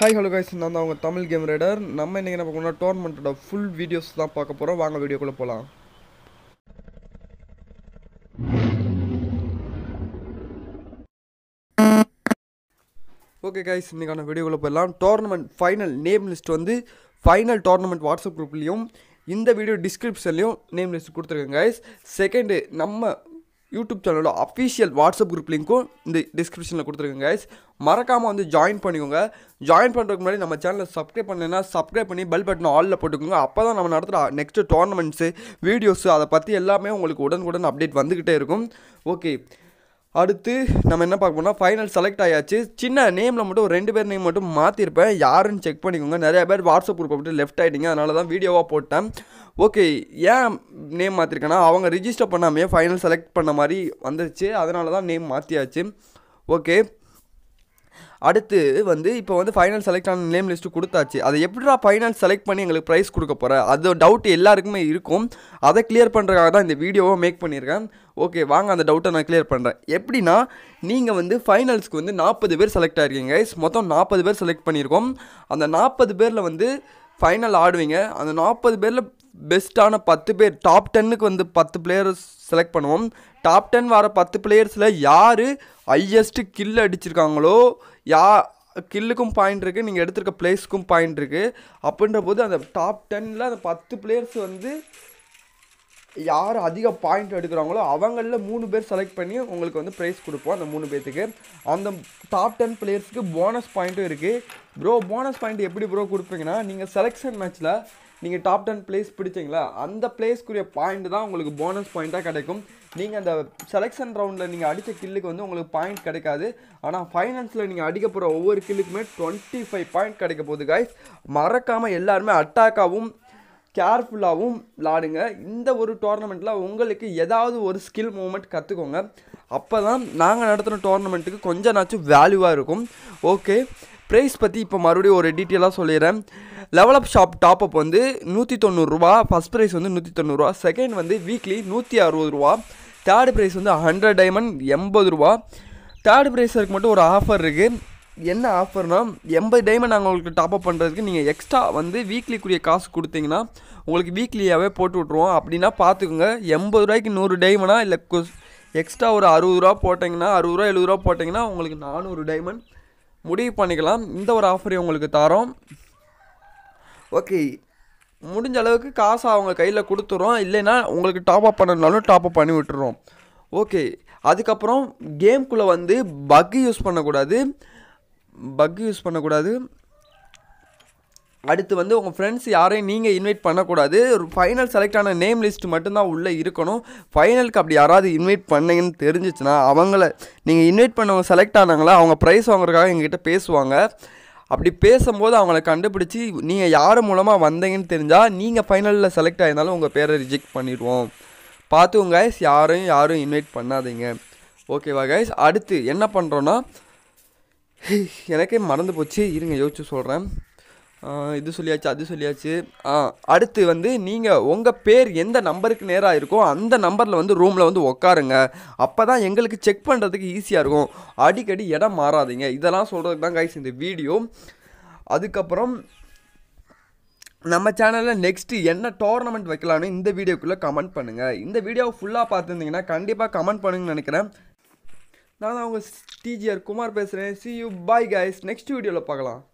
hi hello guys நான் தான் உங்கள் தமிழ் கேம் ரைடர் நம்ம இன்றைக்கி என்ன பார்க்கணும்னா டோர்னமெண்ட்டோட ஃபுல் வீடியோஸ் தான் பார்க்க போகிறோம் வாங்க வீடியோக்குள்ளே போகலாம் ஓகே கைஸ் இன்றைக்கான வீடியோக்குள்ளே போயிடலாம் டோர்னமெண்ட் ஃபைனல் நேம் லிஸ்ட் வந்து ஃபைனல் டோர்னமெண்ட் வாட்ஸ்அப் குரூப்லேயும் இந்த வீடியோ டிஸ்கிரிப்ஷன்லேயும் நேம் லிஸ்ட் கொடுத்துருக்கேன் கைஸ் செகண்டு நம்ம யூடியூப் சேனலோட அஃபீஷியல் வாட்ஸ்அப் குரூப் லிங்க்கும் இந்த டிஸ்கிரிப்ஷனில் கொடுத்துருக்கேன் கைஸ் மறக்காமல் வந்து ஜாயின் பண்ணிக்கோங்க ஜாயின் பண்ணுறதுக்கு முன்னாடி நம்ம சேனலை சப்ஸ்கிரைப் பண்ணலைன்னா சப்ஸ்கிரைப் பண்ணி பெல் பட்டன் ஆலில் போட்டுக்கோங்க அப்போ தான் நம்ம நடத்துகிற நெக்ஸ்ட்டு டோர்னமெண்ட்ஸு வீடியோஸு அதை பற்றி எல்லாமே உங்களுக்கு உடனுக்குடன் அப்டேட் வந்துக்கிட்டே இருக்கும் ஓகே அடுத்து நம்ம என்ன பார்க்க போனால் ஃபைனல் செலக்ட் ஆயாச்சு சின்ன நேமில் மட்டும் ஒரு ரெண்டு பேர் நேம் மட்டும் மாற்றிருப்பேன் யாருன்னு செக் பண்ணிக்கோங்க நிறைய பேர் வாட்ஸ்அப் குரூப் போட்டு லெஃப்ட் ஆகிட்டீங்க அதனால தான் வீடியோவாக போட்டேன் ஓகே ஏன் நேம் மாற்றிருக்கேன்னா அவங்க ரிஜிஸ்டர் பண்ணாமே ஃபைனல் செலக்ட் பண்ண மாதிரி வந்துருச்சு அதனால தான் நேம் மாற்றியாச்சு ஓகே அடுத்து வந்து இப்போ வந்து ஃபைனல் செலக்ட் ஆன நேம் லிஸ்ட்டு கொடுத்தாச்சு அதை எப்படிடா ஃபைனல் செலக்ட் பண்ணி எங்களுக்கு ப்ரைஸ் கொடுக்க போகிற அது டவுட் எல்லாருக்குமே இருக்கும் அதை கிளியர் பண்ணுறதுக்காக தான் இந்த வீடியோவை மேக் பண்ணியிருக்கேன் ஓகே வாங்க அந்த டவுட்டை நான் கிளியர் பண்ணுறேன் எப்படின்னா நீங்கள் வந்து ஃபைனல்ஸ்க்கு வந்து நாற்பது பேர் செலக்ட் ஆகிருக்கீங்க மொத்தம் நாற்பது பேர் செலக்ட் பண்ணியிருக்கோம் அந்த நாற்பது பேரில் வந்து ஃபைனல் ஆடுவீங்க அந்த நாற்பது பேரில் பெஸ்ட்டான பத்து பேர் டாப் டென்னுக்கு வந்து பத்து பிளேயர்ஸ் செலக்ட் பண்ணுவோம் டாப் டென் வர பத்து பிளேயர்ஸில் யார் ஹையஸ்ட்டு கில் அடிச்சிருக்காங்களோ யா கில்லுக்கும் பாயிண்ட் இருக்குது நீங்கள் எடுத்திருக்க பிளேஸ்க்கும் பாயிண்ட் இருக்குது அப்படின்ற போது அந்த டாப் டென்னில் அந்த பத்து பிளேயர்ஸ் வந்து யார் அதிக பாயிண்ட் எடுக்கிறாங்களோ அவங்களில் மூணு பேர் செலக்ட் பண்ணி உங்களுக்கு வந்து ப்ரைஸ் கொடுப்போம் அந்த மூணு பேர்த்துக்கு அந்த டாப் டென் பிளேயர்ஸ்க்கு போனஸ் பாயிண்ட்டும் இருக்குது ப்ரோ போனஸ் பாயிண்ட் எப்படி ப்ரோ கொடுப்பீங்கன்னா நீங்கள் செலெக்ஷன் மேட்ச்சில் நீங்கள் டாப் டென் பிளேஸ் பிடிச்சிங்களா அந்த பிளேஸ்க்குரிய பாயிண்ட் தான் உங்களுக்கு போனஸ் பாயிண்ட்டாக கிடைக்கும் நீங்கள் அந்த செலெக்ஷன் ரவுண்டில் நீங்கள் அடித்த கில்லுக்கு வந்து உங்களுக்கு பாயிண்ட் கிடைக்காது ஆனால் ஃபைனான்ஸில் நீங்கள் அடிக்க போகிற ஒவ்வொரு கில்லுக்குமே டுவெண்ட்டி ஃபைவ் பாயிண்ட் கிடைக்க போகுது காய்ஸ் மறக்காமல் எல்லாருமே அட்டாக்காகவும் கேர்ஃபுல்லாகவும் விளாடுங்க இந்த ஒரு டோர்னமெண்ட்டில் உங்களுக்கு ஏதாவது ஒரு ஸ்கில் மூமெண்ட் கற்றுக்கோங்க அப்போ தான் நாங்கள் நடத்துகிற டோர்னமெண்ட்டுக்கு கொஞ்சம் நாச்சும் வேல்யூவாக இருக்கும் ஓகே ப்ரைஸ் பற்றி இப்போ மறுபடியும் ஒரு டீட்டெயிலாக சொல்லிடுறேன் லெவலப் ஷாப் டாப் அப் வந்து நூற்றி தொண்ணூறுரூவா ஃபஸ்ட் ப்ரைஸ் வந்து நூற்றி தொண்ணூறுரூவா செகண்ட் வந்து வீக்லி நூற்றி அறுபது ரூபா தேர்ட் ப்ரைஸ் வந்து ஹண்ட்ரட் டைமண்ட் எண்பது ரூபா தேர்ட் ப்ரைஸருக்கு மட்டும் ஒரு ஆஃபர் இருக்குது என்ன ஆஃபர்னால் எண்பது டைமண்ட் நாங்கள் உங்களுக்கு டாப்அப் பண்ணுறதுக்கு நீங்கள் எக்ஸ்ட்ரா வந்து வீக்லிக்குரிய காசு கொடுத்தீங்கன்னா உங்களுக்கு வீக்லியாகவே போட்டு விட்ருவோம் அப்படின்னா பார்த்துக்கோங்க எண்பது ரூபாய்க்கு நூறு டைமண்டா இல்லை எக்ஸ்ட்ரா ஒரு அறுபது ரூபா போட்டிங்கன்னா அறுபது ரூபா எழுபது ரூபா போட்டிங்கன்னா உங்களுக்கு நானூறு டைமண்ட் முடிவு பண்ணிக்கலாம் இந்த ஒரு ஆஃபரையும் உங்களுக்கு தரோம் ஓகே முடிஞ்ச அளவுக்கு காசை அவங்க கையில் கொடுத்துறோம் இல்லைன்னா உங்களுக்கு டாப்அப் டாப் டாப்அப் பண்ணி விட்டுறோம் ஓகே அதுக்கப்புறம் கேம்குள்ளே வந்து பக்கு யூஸ் பண்ணக்கூடாது பக் யூஸ் பண்ணக்கூடாது அடுத்து வந்து உங்கள் ஃப்ரெண்ட்ஸ் யாரையும் நீங்கள் இன்வைட் பண்ணக்கூடாது ஒரு ஃபைனல் செலக்ட் ஆன நேம் லிஸ்ட் மட்டும்தான் உள்ளே இருக்கணும் ஃபைனலுக்கு அப்படி யாராவது இன்வைட் பண்ணீங்கன்னு தெரிஞ்சிச்சுன்னா அவங்கள நீங்கள் இன்வைட் பண்ணவங்க செலக்ட் ஆனாங்களா அவங்க ப்ரைஸ் வாங்குறதுக்காக எங்ககிட்ட பேசுவாங்க அப்படி பேசும்போது அவங்கள கண்டுபிடிச்சி நீங்கள் யார் மூலமாக வந்தீங்கன்னு தெரிஞ்சால் நீங்கள் ஃபைனலில் செலக்ட் ஆகிருந்தாலும் உங்கள் பேரை ரிஜெக்ட் பண்ணிடுவோம் பார்த்து உங்கள் யாரையும் யாரும் இன்வைட் பண்ணாதீங்க ஓகேவா கைஸ் அடுத்து என்ன பண்ணுறோன்னா எனக்கே மறந்து போச்சு இருங்க யோசிச்சு சொல்கிறேன் இது சொல்லியாச்சு அது சொல்லியாச்சு அடுத்து வந்து நீங்கள் உங்கள் பேர் எந்த நம்பருக்கு நேராக இருக்கோ அந்த நம்பரில் வந்து ரூமில் வந்து உட்காருங்க அப்போ தான் எங்களுக்கு செக் பண்ணுறதுக்கு ஈஸியாக இருக்கும் அடிக்கடி இடம் மாறாதீங்க இதெல்லாம் சொல்கிறதுக்கு தான் கைஸ் இந்த வீடியோ அதுக்கப்புறம் நம்ம சேனலில் நெக்ஸ்ட்டு என்ன டோர்னமெண்ட் வைக்கலான்னு இந்த வீடியோக்குள்ளே கமெண்ட் பண்ணுங்கள் இந்த வீடியோவை ஃபுல்லாக பார்த்துருந்தீங்கன்னா கண்டிப்பாக கமெண்ட் பண்ணுங்கன்னு நினைக்கிறேன் நான் தான் அவங்க டிஜிஆர் குமார் பேசுகிறேன் see you bye guys next வீடியோவில் பார்க்கலாம்